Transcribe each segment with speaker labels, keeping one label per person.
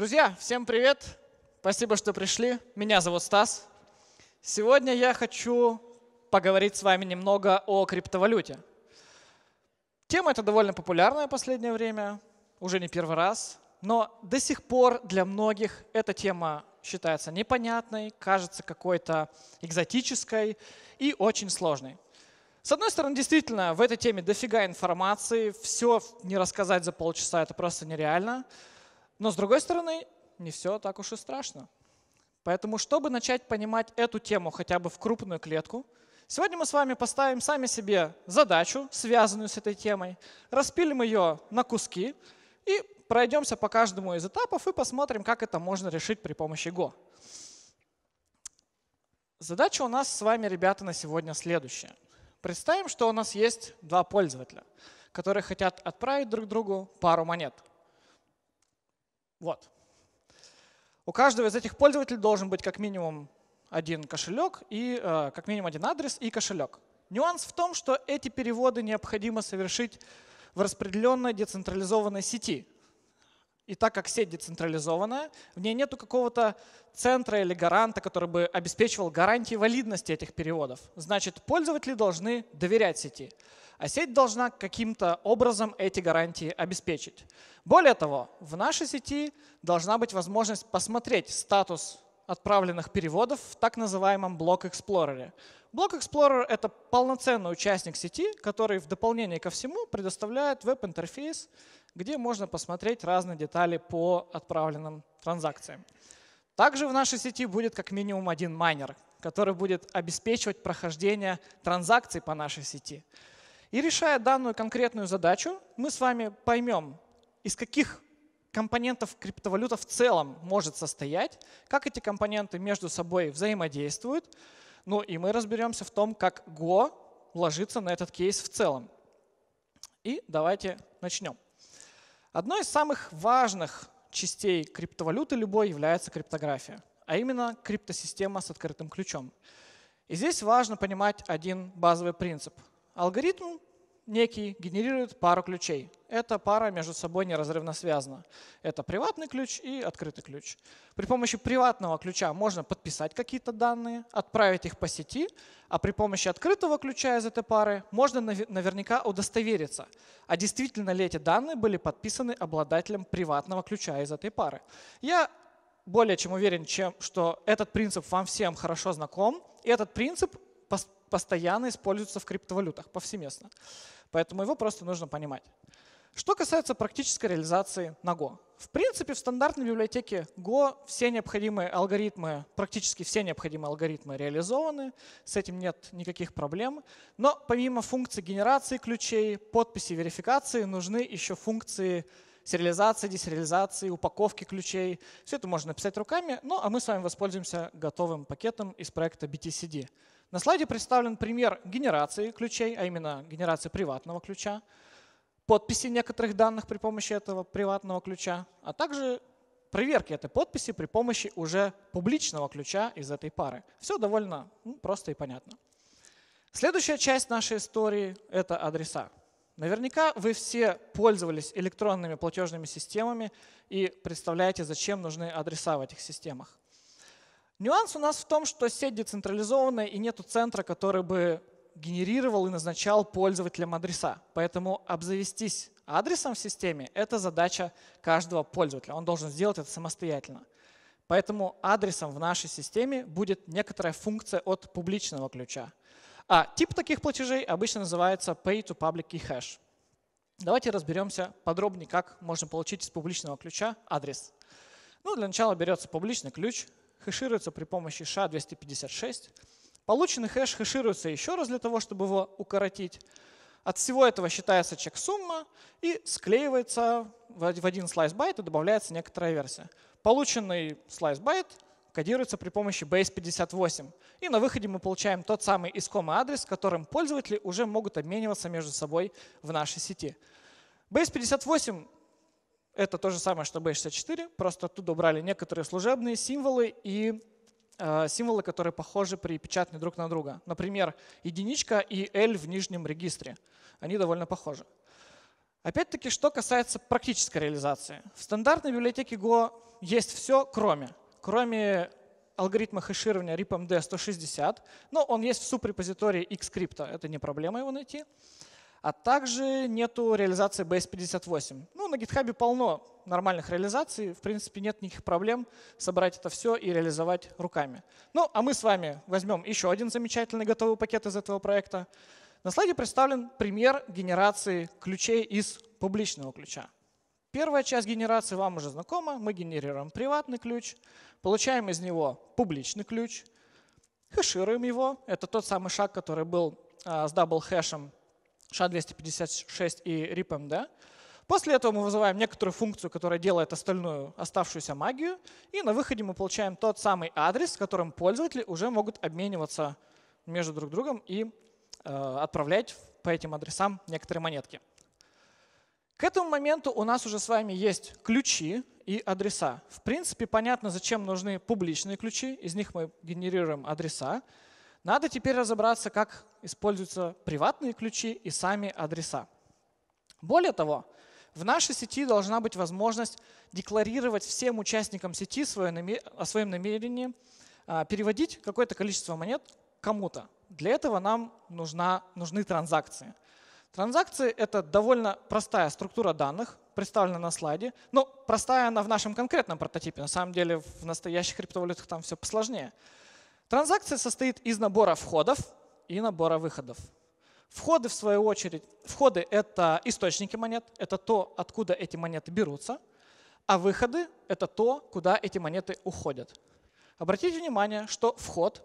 Speaker 1: Друзья, всем привет! Спасибо, что пришли. Меня зовут Стас. Сегодня я хочу поговорить с вами немного о криптовалюте. Тема эта довольно популярная в последнее время, уже не первый раз, но до сих пор для многих эта тема считается непонятной, кажется какой-то экзотической и очень сложной. С одной стороны, действительно, в этой теме дофига информации, все не рассказать за полчаса, это просто нереально. Но с другой стороны, не все так уж и страшно. Поэтому, чтобы начать понимать эту тему хотя бы в крупную клетку, сегодня мы с вами поставим сами себе задачу, связанную с этой темой, распилим ее на куски и пройдемся по каждому из этапов и посмотрим, как это можно решить при помощи Go. Задача у нас с вами, ребята, на сегодня следующая. Представим, что у нас есть два пользователя, которые хотят отправить друг другу пару монет – вот. У каждого из этих пользователей должен быть как минимум один кошелек и э, как минимум один адрес и кошелек. Нюанс в том, что эти переводы необходимо совершить в распределенной децентрализованной сети, и так как сеть децентрализованная, в ней нету какого-то центра или гаранта, который бы обеспечивал гарантии валидности этих переводов. Значит, пользователи должны доверять сети, а сеть должна каким-то образом эти гарантии обеспечить. Более того, в нашей сети должна быть возможность посмотреть статус отправленных переводов в так называемом блок Explorer. Блок Explorer — это полноценный участник сети, который в дополнение ко всему предоставляет веб-интерфейс где можно посмотреть разные детали по отправленным транзакциям. Также в нашей сети будет как минимум один майнер, который будет обеспечивать прохождение транзакций по нашей сети. И решая данную конкретную задачу, мы с вами поймем, из каких компонентов криптовалюта в целом может состоять, как эти компоненты между собой взаимодействуют, ну и мы разберемся в том, как Go ложится на этот кейс в целом. И давайте начнем. Одной из самых важных частей криптовалюты любой является криптография, а именно криптосистема с открытым ключом. И здесь важно понимать один базовый принцип. Алгоритм некий генерирует пару ключей. Эта пара между собой неразрывно связана. Это приватный ключ и открытый ключ. При помощи приватного ключа можно подписать какие-то данные, отправить их по сети, а при помощи открытого ключа из этой пары можно наверняка удостовериться, а действительно ли эти данные были подписаны обладателем приватного ключа из этой пары. Я более чем уверен, чем, что этот принцип вам всем хорошо знаком, и этот принцип постоянно используется в криптовалютах повсеместно. Поэтому его просто нужно понимать. Что касается практической реализации на Go. В принципе, в стандартной библиотеке Go все необходимые алгоритмы, практически все необходимые алгоритмы реализованы, с этим нет никаких проблем. Но помимо функций генерации ключей, подписи, верификации, нужны еще функции сериализации, десериализации, упаковки ключей. Все это можно написать руками, ну а мы с вами воспользуемся готовым пакетом из проекта BTCD. На слайде представлен пример генерации ключей, а именно генерации приватного ключа, подписи некоторых данных при помощи этого приватного ключа, а также проверки этой подписи при помощи уже публичного ключа из этой пары. Все довольно ну, просто и понятно. Следующая часть нашей истории – это адреса. Наверняка вы все пользовались электронными платежными системами и представляете, зачем нужны адреса в этих системах. Нюанс у нас в том, что сеть децентрализованная и нету центра, который бы генерировал и назначал пользователям адреса. Поэтому обзавестись адресом в системе – это задача каждого пользователя. Он должен сделать это самостоятельно. Поэтому адресом в нашей системе будет некоторая функция от публичного ключа. А тип таких платежей обычно называется Pay to Public Key Hash. Давайте разберемся подробнее, как можно получить из публичного ключа адрес. Ну, для начала берется публичный ключ, хэшируется при помощи SHA-256. Полученный хэш хэшируется еще раз для того, чтобы его укоротить. От всего этого считается чек-сумма и склеивается в один слайс-байт и добавляется некоторая версия. Полученный слайс-байт кодируется при помощи base58. И на выходе мы получаем тот самый искомый адрес, которым пользователи уже могут обмениваться между собой в нашей сети. Base58 это то же самое, что B64, просто оттуда убрали некоторые служебные символы и э, символы, которые похожи при печатании друг на друга. Например, единичка и L в нижнем регистре. Они довольно похожи. Опять-таки, что касается практической реализации. В стандартной библиотеке Go есть все, кроме. Кроме алгоритма хеширования RIPMD160, но он есть в субрепозитории Xcrypt, это не проблема его найти. А также нету реализации BS58. Ну, на GitHub полно нормальных реализаций. В принципе, нет никаких проблем собрать это все и реализовать руками. Ну, а мы с вами возьмем еще один замечательный готовый пакет из этого проекта. На слайде представлен пример генерации ключей из публичного ключа. Первая часть генерации вам уже знакома. Мы генерируем приватный ключ, получаем из него публичный ключ, хэшируем его. Это тот самый шаг, который был а, с дабл хэшем SHA-256 и RIPMD. После этого мы вызываем некоторую функцию, которая делает остальную оставшуюся магию, и на выходе мы получаем тот самый адрес, с которым пользователи уже могут обмениваться между друг другом и э, отправлять по этим адресам некоторые монетки. К этому моменту у нас уже с вами есть ключи и адреса. В принципе, понятно, зачем нужны публичные ключи, из них мы генерируем адреса. Надо теперь разобраться, как используются приватные ключи и сами адреса. Более того, в нашей сети должна быть возможность декларировать всем участникам сети свое намер... о своем намерении а, переводить какое-то количество монет кому-то. Для этого нам нужна, нужны транзакции. Транзакции — это довольно простая структура данных, представлена на слайде. Но простая она в нашем конкретном прототипе. На самом деле в настоящих криптовалютах там все посложнее. Транзакция состоит из набора входов и набора выходов. Входы, в свою очередь, входы — это источники монет, это то, откуда эти монеты берутся, а выходы — это то, куда эти монеты уходят. Обратите внимание, что вход,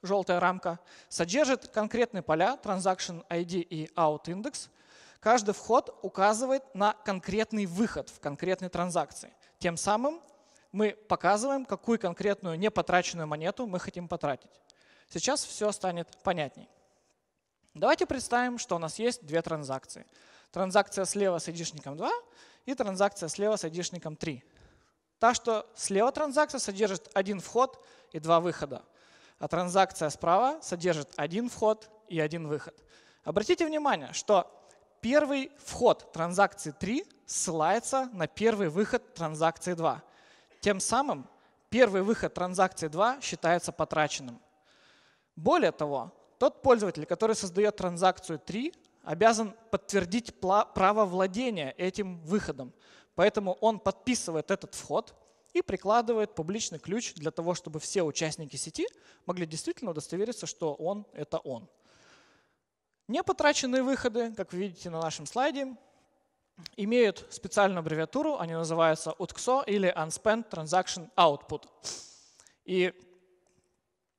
Speaker 1: желтая рамка, содержит конкретные поля Transaction ID и Out Index. Каждый вход указывает на конкретный выход в конкретной транзакции. Тем самым мы показываем, какую конкретную непотраченную монету мы хотим потратить. Сейчас все станет понятней. Давайте представим, что у нас есть две транзакции. Транзакция слева с айдишником 2 и транзакция слева с айдишником 3. Та, что слева транзакция, содержит один вход и два выхода, а транзакция справа содержит один вход и один выход. Обратите внимание, что первый вход транзакции 3 ссылается на первый выход транзакции 2. Тем самым первый выход транзакции 2 считается потраченным. Более того, тот пользователь, который создает транзакцию 3, обязан подтвердить право владения этим выходом. Поэтому он подписывает этот вход и прикладывает публичный ключ для того, чтобы все участники сети могли действительно удостовериться, что он — это он. Непотраченные выходы, как вы видите на нашем слайде, имеют специальную аббревиатуру, они называются UTXO или Unspent Transaction Output. И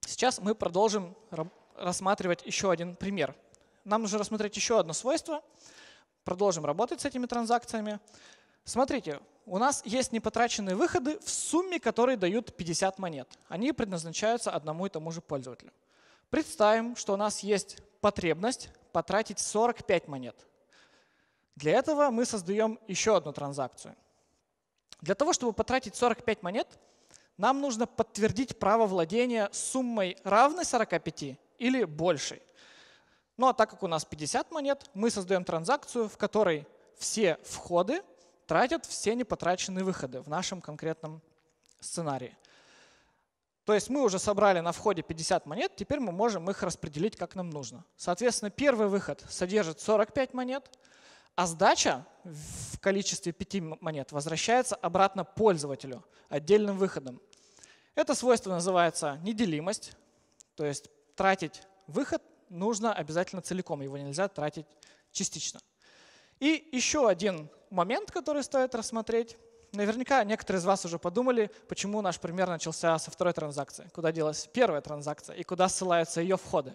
Speaker 1: сейчас мы продолжим рассматривать еще один пример. Нам нужно рассмотреть еще одно свойство. Продолжим работать с этими транзакциями. Смотрите, у нас есть непотраченные выходы в сумме, которые дают 50 монет. Они предназначаются одному и тому же пользователю. Представим, что у нас есть потребность потратить 45 монет. Для этого мы создаем еще одну транзакцию. Для того, чтобы потратить 45 монет, нам нужно подтвердить право владения суммой равной 45 или большей. Ну а так как у нас 50 монет, мы создаем транзакцию, в которой все входы тратят все непотраченные выходы в нашем конкретном сценарии. То есть мы уже собрали на входе 50 монет, теперь мы можем их распределить как нам нужно. Соответственно, первый выход содержит 45 монет, а сдача в количестве 5 монет возвращается обратно пользователю отдельным выходом. Это свойство называется неделимость, то есть тратить выход нужно обязательно целиком, его нельзя тратить частично. И еще один момент, который стоит рассмотреть. Наверняка некоторые из вас уже подумали, почему наш пример начался со второй транзакции, куда делась первая транзакция и куда ссылаются ее входы.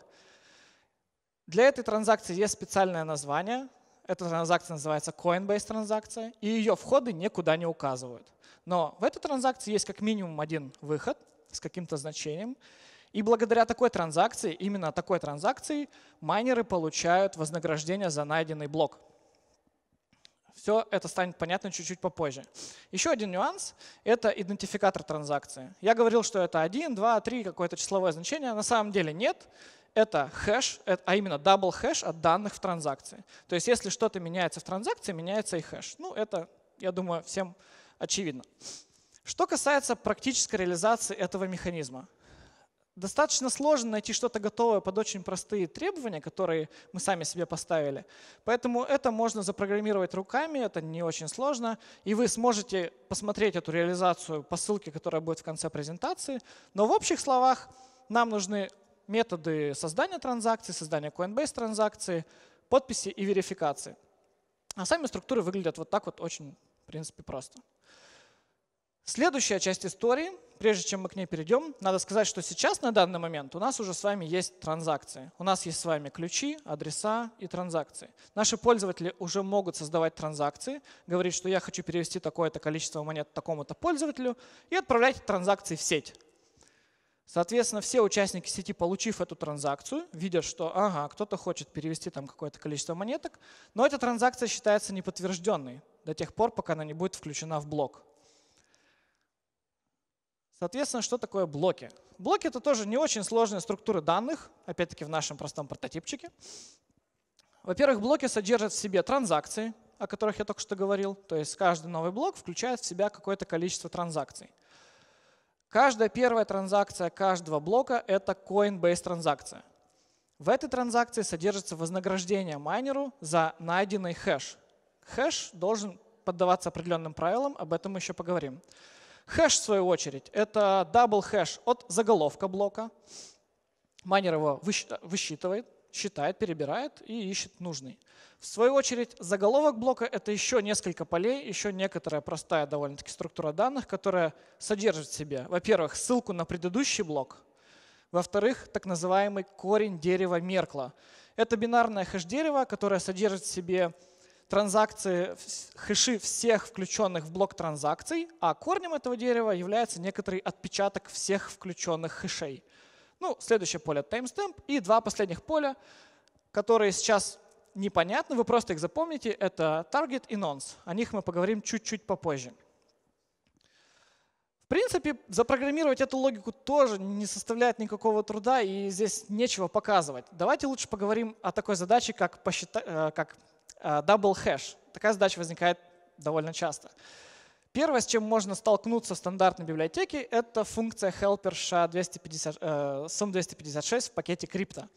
Speaker 1: Для этой транзакции есть специальное название, эта транзакция называется Coinbase транзакция, и ее входы никуда не указывают. Но в этой транзакции есть как минимум один выход с каким-то значением, и благодаря такой транзакции, именно такой транзакции, майнеры получают вознаграждение за найденный блок. Все это станет понятно чуть-чуть попозже. Еще один нюанс — это идентификатор транзакции. Я говорил, что это 1, 2, 3, какое-то числовое значение. На самом деле нет. Нет это хэш, э, а именно дабл хэш от данных в транзакции. То есть если что-то меняется в транзакции, меняется и хэш. Ну, это, я думаю, всем очевидно. Что касается практической реализации этого механизма. Достаточно сложно найти что-то готовое под очень простые требования, которые мы сами себе поставили. Поэтому это можно запрограммировать руками, это не очень сложно. И вы сможете посмотреть эту реализацию по ссылке, которая будет в конце презентации. Но в общих словах нам нужны методы создания транзакций, создания Coinbase транзакции, подписи и верификации. А сами структуры выглядят вот так вот очень, в принципе, просто. Следующая часть истории, прежде чем мы к ней перейдем, надо сказать, что сейчас на данный момент у нас уже с вами есть транзакции. У нас есть с вами ключи, адреса и транзакции. Наши пользователи уже могут создавать транзакции, говорить, что я хочу перевести такое-то количество монет такому-то пользователю и отправлять транзакции в сеть. Соответственно, все участники сети, получив эту транзакцию, видят, что ага, кто-то хочет перевести там какое-то количество монеток, но эта транзакция считается неподтвержденной до тех пор, пока она не будет включена в блок. Соответственно, что такое блоки? Блоки — это тоже не очень сложная структура данных, опять-таки в нашем простом прототипчике. Во-первых, блоки содержат в себе транзакции, о которых я только что говорил. То есть каждый новый блок включает в себя какое-то количество транзакций. Каждая первая транзакция каждого блока – это Coinbase транзакция. В этой транзакции содержится вознаграждение майнеру за найденный хэш. Хэш должен поддаваться определенным правилам, об этом мы еще поговорим. Хэш, в свою очередь, это дабл хэш от заголовка блока. Майнер его высчитывает, считает, перебирает и ищет нужный. В свою очередь, заголовок блока — это еще несколько полей, еще некоторая простая довольно-таки структура данных, которая содержит в себе, во-первых, ссылку на предыдущий блок, во-вторых, так называемый корень дерева Меркла. Это бинарное хэш-дерево, которое содержит в себе транзакции, хэши всех включенных в блок транзакций, а корнем этого дерева является некоторый отпечаток всех включенных хэшей — ну, следующее поле timestamp и два последних поля, которые сейчас непонятны, вы просто их запомните. Это target и nonce. О них мы поговорим чуть-чуть попозже. В принципе, запрограммировать эту логику тоже не составляет никакого труда, и здесь нечего показывать. Давайте лучше поговорим о такой задаче, как, посчита... Э, как э, double hash. Такая задача возникает довольно часто. Первое, с чем можно столкнуться в стандартной библиотеке, это функция helper SHA-256 э, в пакете крипта.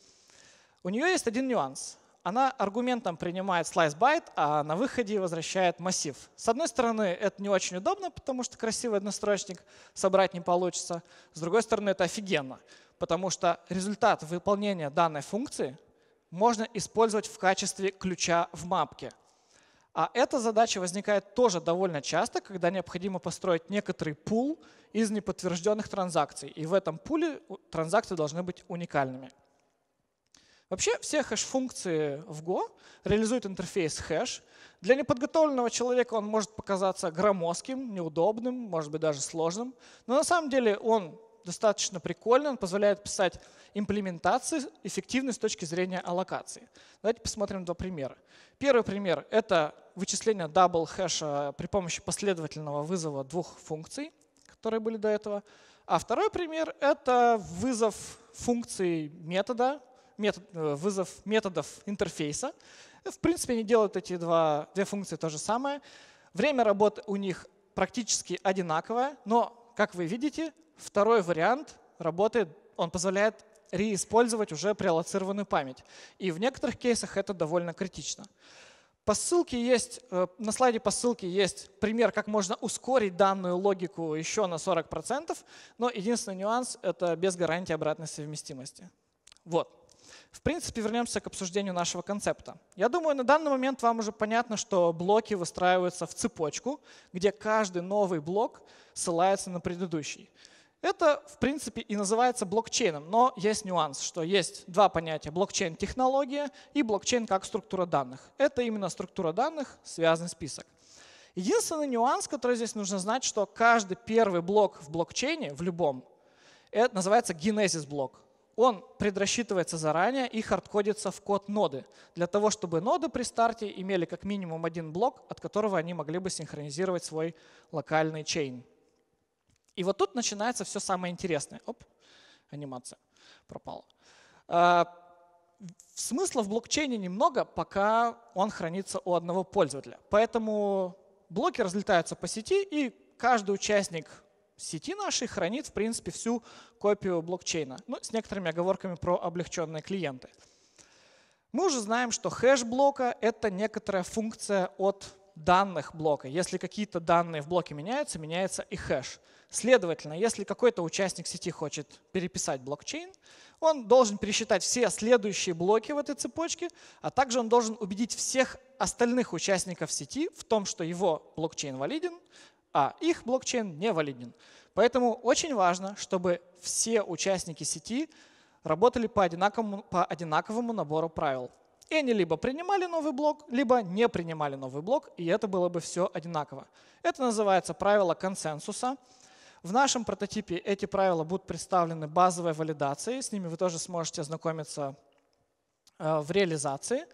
Speaker 1: У нее есть один нюанс. Она аргументом принимает slice byte, а на выходе возвращает массив. С одной стороны, это не очень удобно, потому что красивый однострочник собрать не получится. С другой стороны, это офигенно, потому что результат выполнения данной функции можно использовать в качестве ключа в мапке – а эта задача возникает тоже довольно часто, когда необходимо построить некоторый пул из неподтвержденных транзакций. И в этом пуле транзакции должны быть уникальными. Вообще все хэш-функции в Go реализуют интерфейс хэш. Для неподготовленного человека он может показаться громоздким, неудобным, может быть даже сложным, но на самом деле он достаточно прикольный, он позволяет писать имплементации эффективной с точки зрения аллокации. Давайте посмотрим два примера. Первый пример — это вычисление double hash при помощи последовательного вызова двух функций, которые были до этого. А второй пример — это вызов функции метода, метод, э, вызов методов интерфейса. В принципе, они делают эти два, две функции то же самое. Время работы у них практически одинаковое, но, как вы видите, Второй вариант работает, он позволяет реиспользовать уже преаллоцированную память. И в некоторых кейсах это довольно критично. По ссылке есть, э, на слайде по ссылке есть пример, как можно ускорить данную логику еще на 40%, но единственный нюанс — это без гарантии обратной совместимости. Вот. В принципе, вернемся к обсуждению нашего концепта. Я думаю, на данный момент вам уже понятно, что блоки выстраиваются в цепочку, где каждый новый блок ссылается на предыдущий. Это, в принципе, и называется блокчейном, но есть нюанс, что есть два понятия – блокчейн-технология и блокчейн как структура данных. Это именно структура данных, связанный список. Единственный нюанс, который здесь нужно знать, что каждый первый блок в блокчейне, в любом, это называется генезис-блок. Он предрасчитывается заранее и хардкодится в код ноды, для того, чтобы ноды при старте имели как минимум один блок, от которого они могли бы синхронизировать свой локальный чейн. И вот тут начинается все самое интересное. Оп, анимация пропала. А, смысла в блокчейне немного, пока он хранится у одного пользователя. Поэтому блоки разлетаются по сети, и каждый участник сети нашей хранит, в принципе, всю копию блокчейна. Ну, с некоторыми оговорками про облегченные клиенты. Мы уже знаем, что хэш блока — это некоторая функция от данных блока. Если какие-то данные в блоке меняются, меняется и хэш. Следовательно, если какой-то участник сети хочет переписать блокчейн, он должен пересчитать все следующие блоки в этой цепочке, а также он должен убедить всех остальных участников сети в том, что его блокчейн валиден, а их блокчейн не валиден. Поэтому очень важно, чтобы все участники сети работали по одинаковому, по одинаковому набору правил. И они либо принимали новый блок, либо не принимали новый блок, и это было бы все одинаково. Это называется правило консенсуса. В нашем прототипе эти правила будут представлены базовой валидацией, с ними вы тоже сможете ознакомиться э, в реализации.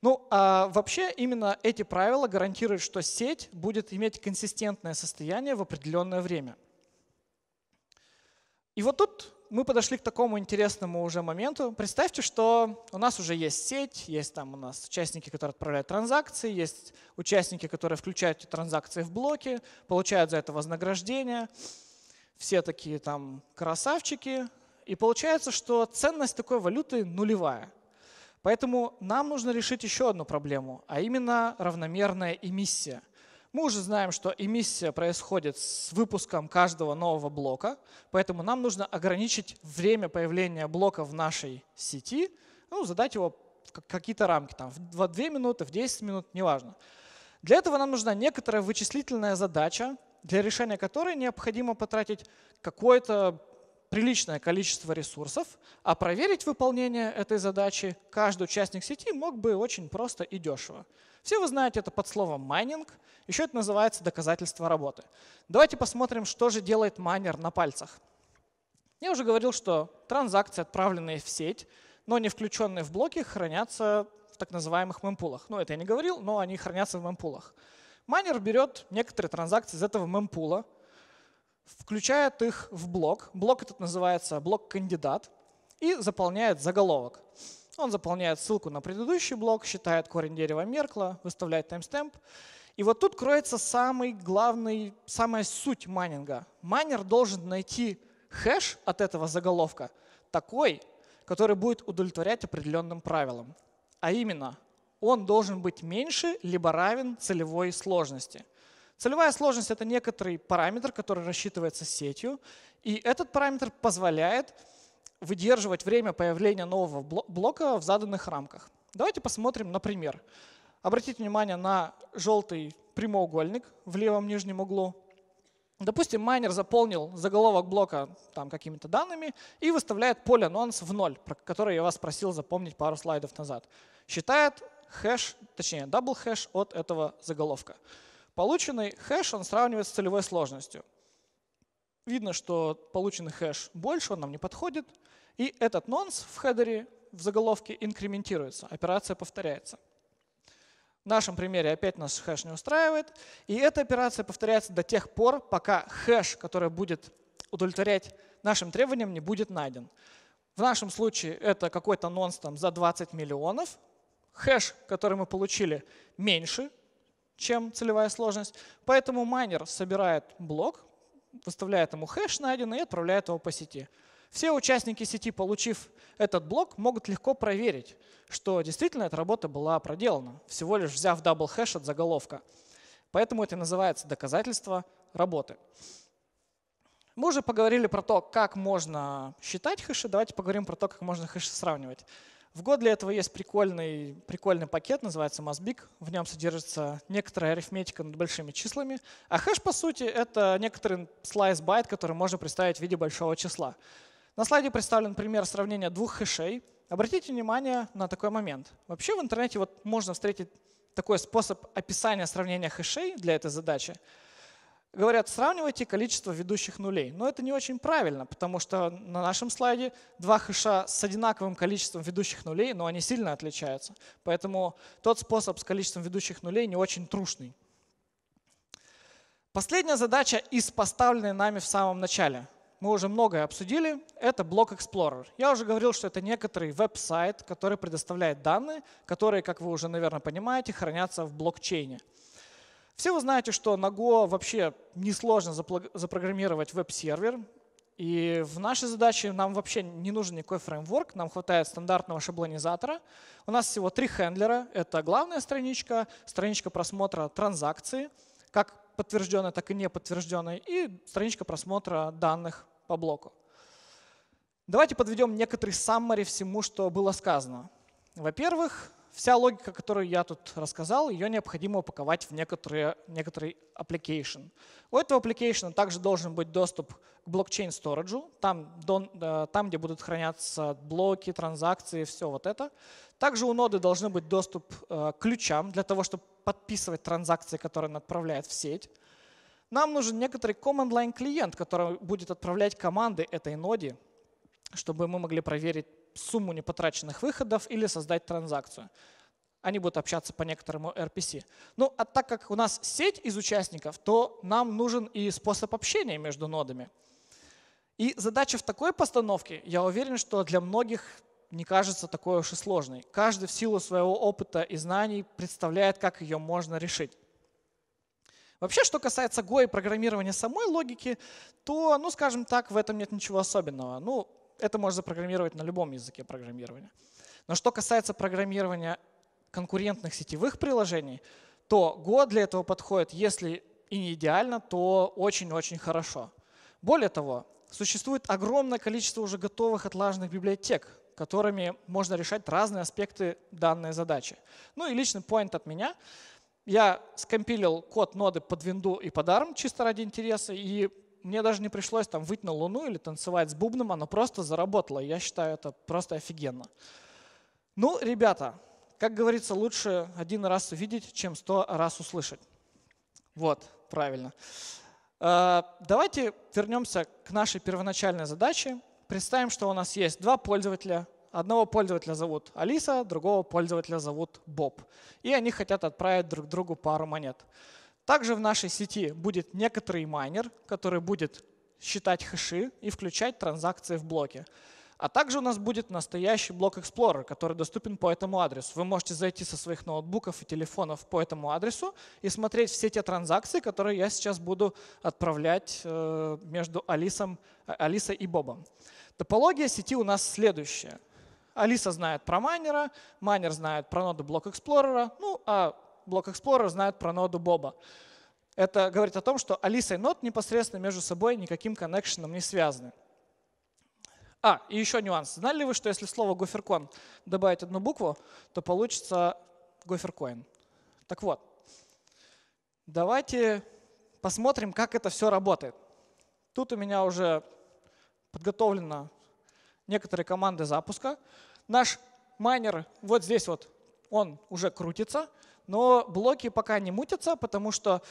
Speaker 1: Ну, а вообще именно эти правила гарантируют, что сеть будет иметь консистентное состояние в определенное время. И вот тут мы подошли к такому интересному уже моменту. Представьте, что у нас уже есть сеть, есть там у нас участники, которые отправляют транзакции, есть участники, которые включают эти транзакции в блоки, получают за это вознаграждение. Все такие там красавчики. И получается, что ценность такой валюты нулевая. Поэтому нам нужно решить еще одну проблему, а именно равномерная эмиссия – мы уже знаем, что эмиссия происходит с выпуском каждого нового блока, поэтому нам нужно ограничить время появления блока в нашей сети, ну, задать его в какие-то рамки, там, в 2 минуты, в 10 минут, неважно. Для этого нам нужна некоторая вычислительная задача, для решения которой необходимо потратить какое-то приличное количество ресурсов, а проверить выполнение этой задачи каждый участник сети мог бы очень просто и дешево. Все вы знаете это под словом майнинг, еще это называется доказательство работы. Давайте посмотрим, что же делает майнер на пальцах. Я уже говорил, что транзакции, отправленные в сеть, но не включенные в блоки, хранятся в так называемых мемпулах. Ну, это я не говорил, но они хранятся в мемпулах. Майнер берет некоторые транзакции из этого мемпула, включает их в блок. Блок этот называется блок «Кандидат» и заполняет заголовок. Он заполняет ссылку на предыдущий блок, считает корень дерева Меркла, выставляет таймстемп. И вот тут кроется самый главный, самая суть майнинга. Майнер должен найти хэш от этого заголовка такой, который будет удовлетворять определенным правилам. А именно, он должен быть меньше либо равен целевой сложности – Целевая сложность — это некоторый параметр, который рассчитывается сетью, и этот параметр позволяет выдерживать время появления нового блока в заданных рамках. Давайте посмотрим на пример. Обратите внимание на желтый прямоугольник в левом нижнем углу. Допустим, майнер заполнил заголовок блока там какими-то данными и выставляет поле анонс в ноль, про которое я вас просил запомнить пару слайдов назад. Считает хэш, точнее, дабл хэш от этого заголовка. Полученный хэш он сравнивает с целевой сложностью. Видно, что полученный хэш больше, он нам не подходит. И этот нонс в хедере, в заголовке инкрементируется, операция повторяется. В нашем примере опять нас хэш не устраивает. И эта операция повторяется до тех пор, пока хэш, который будет удовлетворять нашим требованиям, не будет найден. В нашем случае это какой-то нонс там за 20 миллионов. Хэш, который мы получили, меньше, чем целевая сложность. Поэтому майнер собирает блок, выставляет ему хэш найденный и отправляет его по сети. Все участники сети, получив этот блок, могут легко проверить, что действительно эта работа была проделана, всего лишь взяв дабл хэш от заголовка. Поэтому это и называется доказательство работы. Мы уже поговорили про то, как можно считать хэши, давайте поговорим про то, как можно хэши сравнивать. В год для этого есть прикольный, прикольный пакет, называется MassBig. В нем содержится некоторая арифметика над большими числами. А хэш, по сути, это некоторый слайс-байт, который можно представить в виде большого числа. На слайде представлен пример сравнения двух хэшей. Обратите внимание на такой момент. Вообще в интернете вот можно встретить такой способ описания сравнения хэшей для этой задачи говорят, сравнивайте количество ведущих нулей. Но это не очень правильно, потому что на нашем слайде два хэша с одинаковым количеством ведущих нулей, но они сильно отличаются. Поэтому тот способ с количеством ведущих нулей не очень трушный. Последняя задача из поставленной нами в самом начале. Мы уже многое обсудили. Это блок Explorer. Я уже говорил, что это некоторый веб-сайт, который предоставляет данные, которые, как вы уже, наверное, понимаете, хранятся в блокчейне. Все вы знаете, что на Go вообще несложно запрограммировать веб-сервер. И в нашей задаче нам вообще не нужен никакой фреймворк, нам хватает стандартного шаблонизатора. У нас всего три хендлера. Это главная страничка, страничка просмотра транзакции, как подтвержденной, так и не подтвержденной, и страничка просмотра данных по блоку. Давайте подведем некоторый саммари всему, что было сказано. Во-первых, вся логика, которую я тут рассказал, ее необходимо упаковать в некоторые, некоторый application. У этого application также должен быть доступ к блокчейн-сториджу, там, э, там, где будут храняться блоки, транзакции, все вот это. Также у ноды должны быть доступ э, к ключам для того, чтобы подписывать транзакции, которые она отправляет в сеть. Нам нужен некоторый command line клиент, который будет отправлять команды этой ноде, чтобы мы могли проверить сумму непотраченных выходов или создать транзакцию. Они будут общаться по некоторому RPC. Ну, а так как у нас сеть из участников, то нам нужен и способ общения между нодами. И задача в такой постановке, я уверен, что для многих не кажется такой уж и сложной. Каждый в силу своего опыта и знаний представляет, как ее можно решить. Вообще, что касается Go и программирования самой логики, то, ну, скажем так, в этом нет ничего особенного. Ну, это можно запрограммировать на любом языке программирования. Но что касается программирования конкурентных сетевых приложений, то Go для этого подходит, если и не идеально, то очень-очень хорошо. Более того, существует огромное количество уже готовых отлаженных библиотек, которыми можно решать разные аспекты данной задачи. Ну и личный поинт от меня. Я скомпилил код ноды под Windows и под ARM чисто ради интереса и мне даже не пришлось там выйти на Луну или танцевать с бубном, оно просто заработало. Я считаю, это просто офигенно. Ну, ребята, как говорится, лучше один раз увидеть, чем сто раз услышать. Вот, правильно. Э, давайте вернемся к нашей первоначальной задаче. Представим, что у нас есть два пользователя. Одного пользователя зовут Алиса, другого пользователя зовут Боб. И они хотят отправить друг другу пару монет. Также в нашей сети будет некоторый майнер, который будет считать хэши и включать транзакции в блоке. А также у нас будет настоящий блок Explorer, который доступен по этому адресу. Вы можете зайти со своих ноутбуков и телефонов по этому адресу и смотреть все те транзакции, которые я сейчас буду отправлять э, между Алисом, Алисой и Бобом. Топология сети у нас следующая. Алиса знает про майнера, майнер знает про ноды блок Explorer, ну а Block Explorer знают про ноду Боба. Это говорит о том, что Алиса и нод непосредственно между собой никаким коннекшеном не связаны. А, и еще нюанс. Знали ли вы, что если слово гоферкон добавить одну букву, то получится гоферкоин? Так вот, давайте посмотрим, как это все работает. Тут у меня уже подготовлено некоторые команды запуска. Наш майнер вот здесь вот, он уже крутится но блоки пока не мутятся, потому что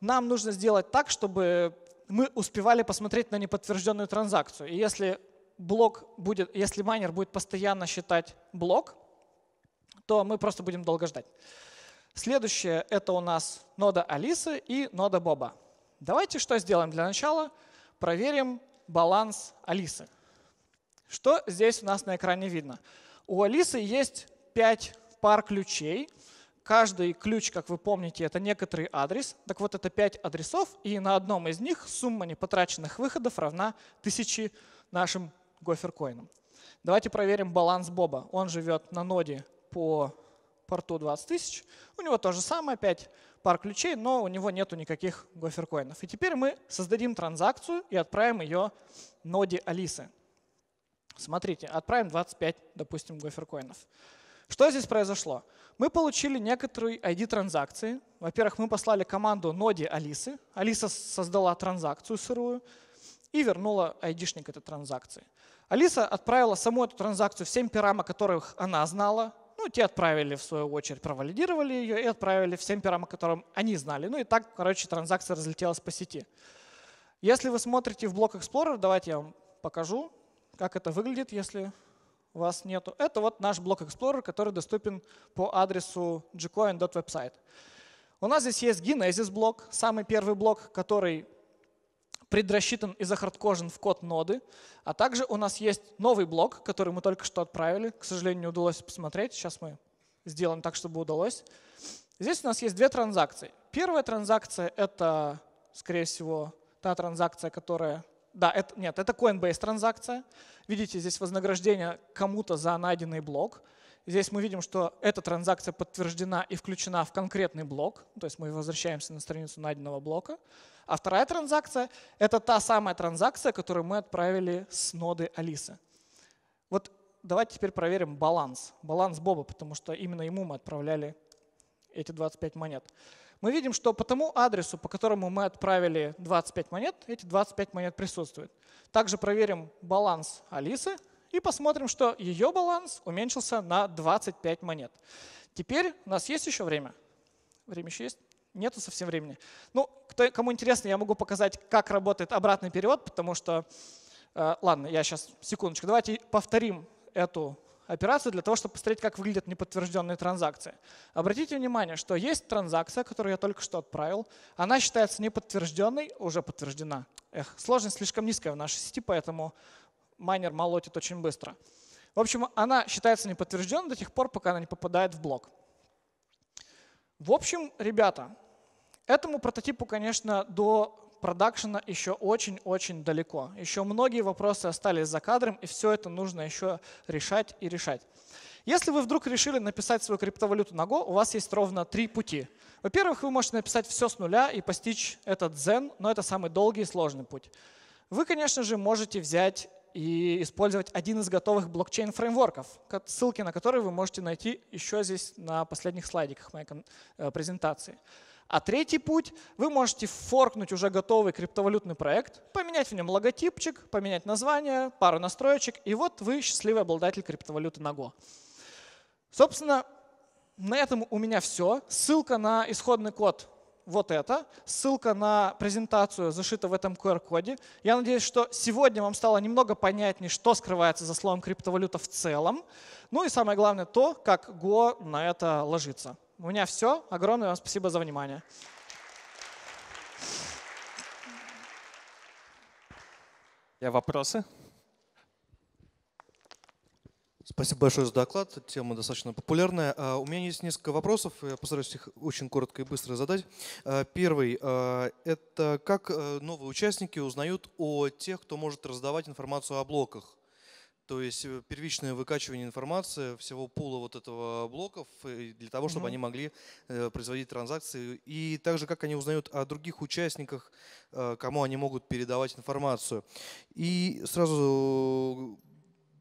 Speaker 1: нам нужно сделать так, чтобы мы успевали посмотреть на неподтвержденную транзакцию. И если блок будет, если майнер будет постоянно считать блок, то мы просто будем долго ждать. Следующее — это у нас нода Алисы и нода Боба. Давайте что сделаем для начала? Проверим баланс Алисы. Что здесь у нас на экране видно? У Алисы есть 5 пар ключей — Каждый ключ, как вы помните, это некоторый адрес. Так вот, это 5 адресов, и на одном из них сумма непотраченных выходов равна 1000 нашим гоферкоинам. Давайте проверим баланс Боба. Он живет на ноде по порту 20 тысяч. У него то же самое, опять пар ключей, но у него нету никаких гоферкоинов. И теперь мы создадим транзакцию и отправим ее ноде Алисы. Смотрите, отправим 25, допустим, гоферкоинов. Что здесь произошло? Мы получили некоторые ID транзакции. Во-первых, мы послали команду ноде Алисы. Алиса создала транзакцию сырую и вернула ID-шник этой транзакции. Алиса отправила саму эту транзакцию всем пирам, о которых она знала. Ну, те отправили, в свою очередь, провалидировали ее и отправили всем пирам, о которых они знали. Ну и так, короче, транзакция разлетелась по сети. Если вы смотрите в блок Explorer, давайте я вам покажу, как это выглядит, если вас нету. Это вот наш блок Explorer, который доступен по адресу gcoin.website. У нас здесь есть Genesis блок, самый первый блок, который предрасчитан и захардкожен в код ноды. А также у нас есть новый блок, который мы только что отправили. К сожалению, не удалось посмотреть. Сейчас мы сделаем так, чтобы удалось. Здесь у нас есть две транзакции. Первая транзакция — это, скорее всего, та транзакция, которая… Да, это, нет, это Coinbase транзакция. Видите, здесь вознаграждение кому-то за найденный блок. Здесь мы видим, что эта транзакция подтверждена и включена в конкретный блок, то есть мы возвращаемся на страницу найденного блока. А вторая транзакция — это та самая транзакция, которую мы отправили с ноды Алисы. Вот давайте теперь проверим баланс, баланс Боба, потому что именно ему мы отправляли эти 25 монет мы видим, что по тому адресу, по которому мы отправили 25 монет, эти 25 монет присутствуют. Также проверим баланс Алисы и посмотрим, что ее баланс уменьшился на 25 монет. Теперь у нас есть еще время? Время еще есть? Нету совсем времени. Ну, кто, кому интересно, я могу показать, как работает обратный перевод, потому что... Э, ладно, я сейчас, секундочку, давайте повторим эту операцию для того, чтобы посмотреть, как выглядят неподтвержденные транзакции. Обратите внимание, что есть транзакция, которую я только что отправил. Она считается неподтвержденной, уже подтверждена. Эх, сложность слишком низкая в нашей сети, поэтому майнер молотит очень быстро. В общем, она считается неподтвержденной до тех пор, пока она не попадает в блок. В общем, ребята, этому прототипу, конечно, до продакшена еще очень-очень далеко. Еще многие вопросы остались за кадром, и все это нужно еще решать и решать. Если вы вдруг решили написать свою криптовалюту на Go, у вас есть ровно три пути. Во-первых, вы можете написать все с нуля и постичь этот дзен, но это самый долгий и сложный путь. Вы, конечно же, можете взять и использовать один из готовых блокчейн-фреймворков, ссылки на которые вы можете найти еще здесь на последних слайдиках моей э, презентации. А третий путь, вы можете форкнуть уже готовый криптовалютный проект, поменять в нем логотипчик, поменять название, пару настроечек, и вот вы счастливый обладатель криптовалюты Nago. Собственно, на этом у меня все. Ссылка на исходный код вот это. Ссылка на презентацию зашита в этом QR-коде. Я надеюсь, что сегодня вам стало немного понятнее, что скрывается за словом криптовалюта в целом. Ну и самое главное то, как Go на это ложится. У меня все. Огромное вам спасибо за внимание.
Speaker 2: Я вопросы? Спасибо большое за доклад. Тема достаточно популярная. А, у меня есть несколько вопросов. Я постараюсь их очень коротко и быстро задать. А, первый а, – это как э, новые участники узнают о тех, кто может раздавать информацию о блоках? То есть э, первичное выкачивание информации всего пула вот этого блоков э, для того, чтобы mm-hmm. они могли э, производить транзакции. И также, как они узнают о других участниках, кому они могут передавать информацию. И сразу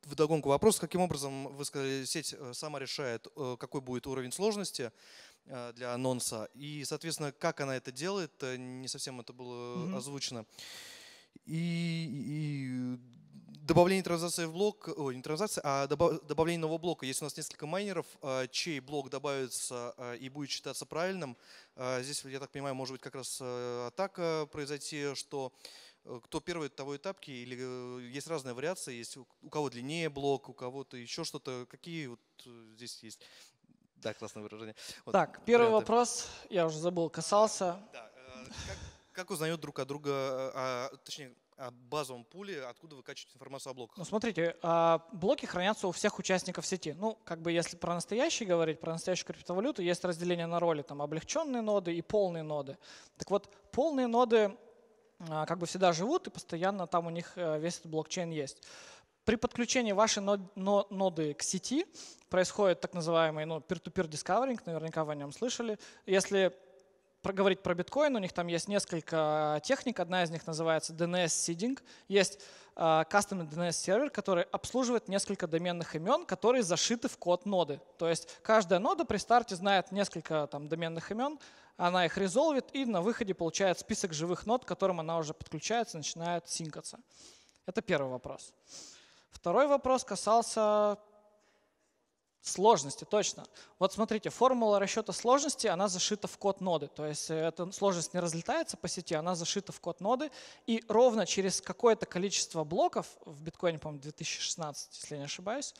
Speaker 2: вдогонку вопрос, каким образом, вы сказали, сеть сама решает, какой будет уровень сложности для анонса. И, соответственно, как она это делает, не совсем это было mm-hmm. озвучено. И, и добавление транзакции в блок, ой, не транзакции, а добавление нового блока. Если у нас несколько майнеров, а, чей блок добавится а, и будет считаться правильным, а, здесь, я так понимаю, может быть как раз э, атака произойти, что э, кто первый того этапки, или э, есть разные вариации, есть у кого длиннее блок, у кого-то еще что-то, какие вот здесь есть. Да, классное выражение. Вот так, первый варианты. вопрос,
Speaker 1: я уже забыл, касался. Да, как,
Speaker 2: как узнают друг от друга, точнее, о базовом пуле, откуда вы качаете информацию о блоках? Ну,
Speaker 1: смотрите, а, блоки хранятся у всех участников сети. Ну, как бы если про настоящие говорить, про настоящую криптовалюту, есть разделение на роли, там, облегченные ноды и полные ноды. Так вот, полные ноды а, как бы всегда живут, и постоянно там у них э, весь этот блокчейн есть. При подключении вашей ноды к сети происходит так называемый ну, peer-to-peer -peer discovering, наверняка вы о нем слышали. Если проговорить про биткоин. У них там есть несколько а, техник. Одна из них называется DNS seeding. Есть а, кастомный DNS сервер, который обслуживает несколько доменных имен, которые зашиты в код ноды. То есть каждая нода при старте знает несколько там, доменных имен, она их резолвит и на выходе получает список живых нод, к которым она уже подключается, начинает синкаться. Это первый вопрос. Второй вопрос касался Сложности, точно. Вот смотрите, формула расчета сложности, она зашита в код ноды. То есть э, эта сложность не разлетается по сети, она зашита в код ноды. И ровно через какое-то количество блоков, в биткоине, по-моему, 2016, если я не ошибаюсь,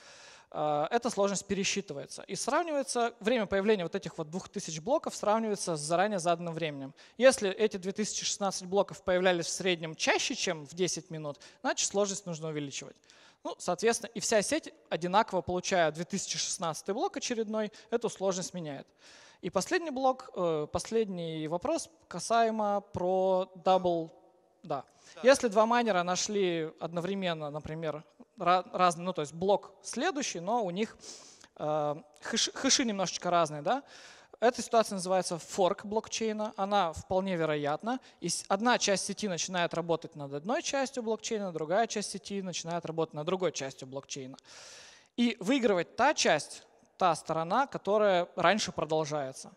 Speaker 1: э, эта сложность пересчитывается. И сравнивается, время появления вот этих вот 2000 блоков сравнивается с заранее заданным временем. Если эти 2016 блоков появлялись в среднем чаще, чем в 10 минут, значит сложность нужно увеличивать. Ну, соответственно, и вся сеть одинаково, получая 2016 блок очередной, эту сложность меняет. И последний блок, э, последний вопрос касаемо про double, да. да. Если два майнера нашли одновременно, например, разный, ну то есть блок следующий, но у них э, хэши, хэши немножечко разные, да, эта ситуация называется форк блокчейна, она вполне вероятна. И одна часть сети начинает работать над одной частью блокчейна, другая часть сети начинает работать над другой частью блокчейна. И выигрывает та часть, та сторона, которая раньше продолжается.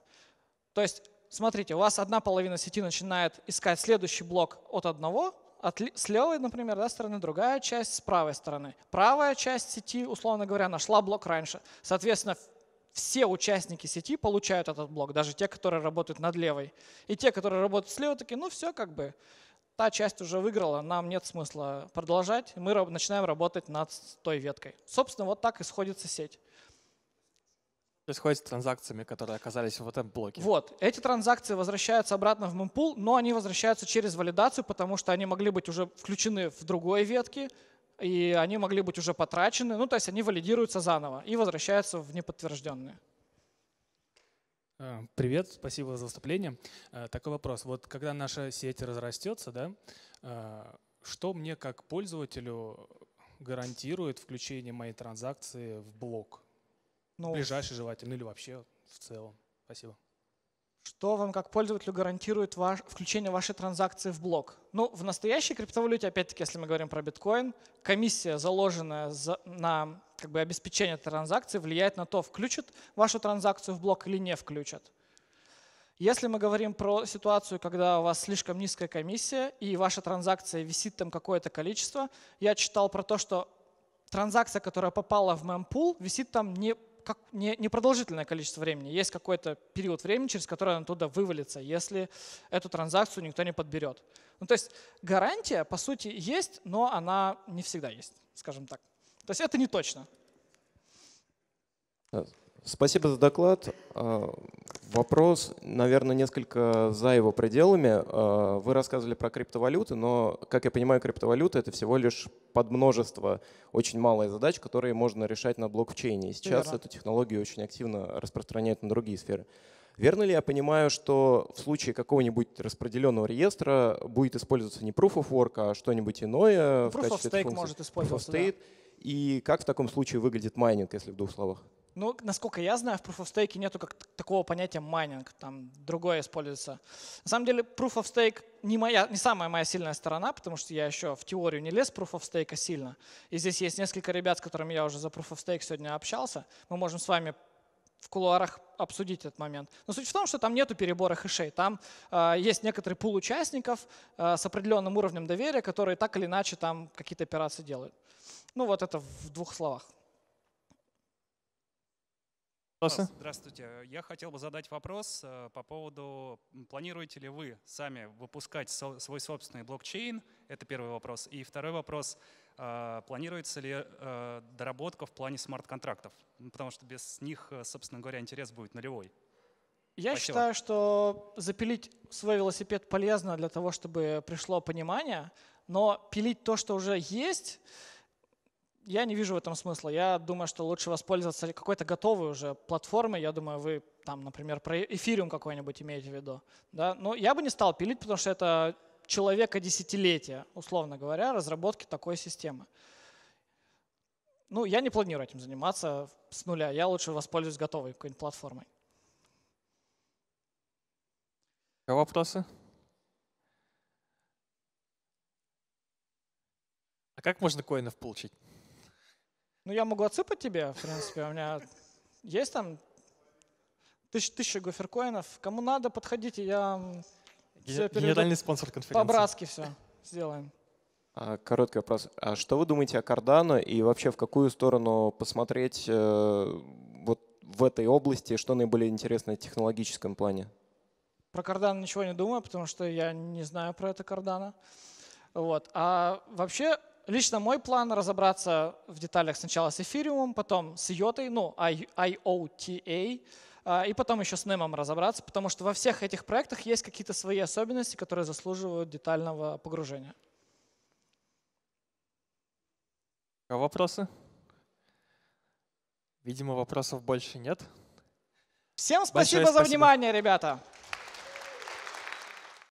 Speaker 1: То есть, смотрите, у вас одна половина сети начинает искать следующий блок от одного, от, с левой, например, да, стороны, другая часть с правой стороны. Правая часть сети, условно говоря, нашла блок раньше. Соответственно, все участники сети получают этот блок, даже те, которые работают над левой. И те, которые работают слева, такие, ну все, как бы, та часть уже выиграла, нам нет смысла продолжать, мы начинаем работать над той веткой. Собственно, вот так исходится сеть.
Speaker 2: Происходит с транзакциями,
Speaker 1: которые оказались в этом блоке. Вот. Эти транзакции возвращаются обратно в мемпул, но они возвращаются через валидацию, потому что они могли быть уже включены в другой ветке, и они могли быть уже потрачены, ну то есть они валидируются заново и возвращаются в неподтвержденные. А, привет, спасибо за выступление. А, такой вопрос. Вот когда наша сеть разрастется, да, а, что мне как пользователю гарантирует включение моей транзакции в блок? Ну, Ближайший желательно или вообще
Speaker 2: в целом? Спасибо
Speaker 1: что вам как пользователю гарантирует ваш, включение вашей транзакции в блок. Ну, в настоящей криптовалюте, опять-таки, если мы говорим про биткоин, комиссия, заложенная за, на как бы, обеспечение транзакции, влияет на то, включат вашу транзакцию в блок или не включат. Если мы говорим про ситуацию, когда у вас слишком низкая комиссия и ваша транзакция висит там какое-то количество, я читал про то, что транзакция, которая попала в мемпул, висит там не как, не, не продолжительное количество времени. Есть какой-то период времени, через который он туда вывалится, если эту транзакцию никто не подберет. Ну, то есть гарантия, по сути, есть, но она не всегда есть, скажем так. То есть это не точно.
Speaker 2: Спасибо за доклад. А, вопрос, наверное, несколько за его пределами. А, вы рассказывали про криптовалюты, но, как я понимаю, криптовалюта — это всего лишь подмножество очень малых задач, которые можно решать на блокчейне. И сейчас Верно. эту технологию очень активно распространяют на другие сферы. Верно ли я понимаю, что в случае какого-нибудь распределенного реестра будет использоваться не Proof of Work, а что-нибудь иное? Proof of Stake может использоваться, proof of state, да. И как в таком случае выглядит майнинг, если в двух словах?
Speaker 1: Ну, насколько я знаю, в Proof of Stake нету как такого понятия майнинг, там другое используется. На самом деле Proof of Stake не, моя, не самая моя сильная сторона, потому что я еще в теорию не лез Proof of Stake сильно. И здесь есть несколько ребят, с которыми я уже за Proof of Stake сегодня общался. Мы можем с вами в кулуарах обсудить этот момент. Но суть в том, что там нету перебора хэшей. Там э, есть некоторый пул участников э, с определенным уровнем доверия, которые так или иначе там какие-то операции делают. Ну вот это в двух словах. Вопросы?
Speaker 2: Здравствуйте. Я хотел бы задать вопрос э, по поводу, планируете ли вы сами выпускать свой собственный блокчейн? Это первый вопрос. И второй вопрос. А, планируется ли а, доработка в плане смарт-контрактов? Ну, потому что без них, а, собственно говоря, интерес будет
Speaker 1: нулевой. Я Спасибо. считаю, что запилить свой велосипед полезно для того, чтобы пришло понимание, но пилить то, что уже есть, я не вижу в этом смысла. Я думаю, что лучше воспользоваться какой-то готовой уже платформой. Я думаю, вы там, например, про эфириум какой-нибудь имеете в виду. Да? Но я бы не стал пилить, потому что это человека десятилетия, условно говоря, разработки такой системы. Ну, я не планирую этим заниматься с нуля. Я лучше воспользуюсь готовой какой-нибудь платформой.
Speaker 2: Какие вопросы? А как можно коинов получить?
Speaker 1: Ну, я могу отсыпать тебе, в принципе. У меня есть там тысяча, гофер гоферкоинов. Кому надо, подходите. Я все Генеральный спонсор конференции. По-братски все сделаем.
Speaker 2: А, короткий вопрос. А что вы думаете о Кардано и вообще в какую сторону посмотреть э, вот в этой области, что наиболее интересно в технологическом плане?
Speaker 1: Про Кардано ничего не думаю, потому что я не знаю про это Кардано. Вот. А вообще лично мой план разобраться в деталях сначала с эфириумом, потом с йотой, ну, I IOTA, а, и потом еще с NIM разобраться, потому что во всех этих проектах есть какие-то свои особенности, которые заслуживают детального погружения.
Speaker 2: А вопросы? Видимо, вопросов больше нет.
Speaker 1: Всем спасибо, спасибо. за внимание, ребята.